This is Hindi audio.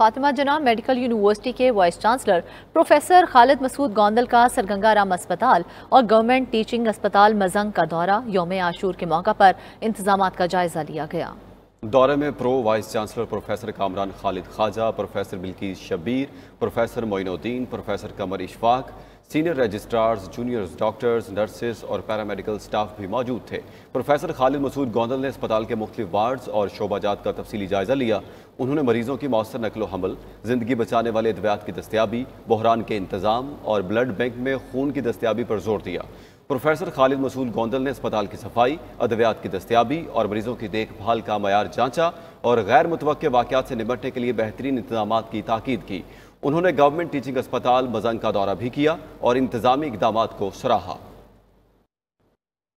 फातिमा जना मेडिकल यूनिवर्सिटी के vice chancellor professor Khalid Masood Gondal का सरगंगा राम अस्पताल और गवर्नमेंट टीचिंग अस्पताल मजंग का दौरा योम आशूर के मौका पर इंतजाम का जायजा लिया गया दौरे में pro vice chancellor professor Kamran Khalid Khawaja professor बिल्की Shabbir professor Moinuddin professor Qamar Ishfaq senior registrars juniors doctors nurses और पैरामेडिकल स्टाफ भी मौजूद थे प्रोफेसर खालिद मसूद गोंदल ने अस्पताल के मुख्तु वार्ड्स और शोबाजात का तफसली जायजा लिया उन्होंने मरीजों की मौसर नकलो हमल ज़िंदगी बचाने वाले अद्वियात की दस्तियाबी बहरान के इंतज़ाम और ब्लड बैंक में खून की दस्तियाबी पर जोर दिया प्रोफेसर खालिद मसूद गोंदल ने अस्पताल की सफाई अद्वियात की दस्तियाबी और मरीजों की देखभाल का मैार जांचा और गैर मुतव वाक़ात से निपटने के लिए बेहतरीन इंतजाम की ताकीद की उन्होंने गवर्नमेंट टीचिंग अस्पताल मजंग का दौरा भी किया और इंतजामी इकदाम को सराहा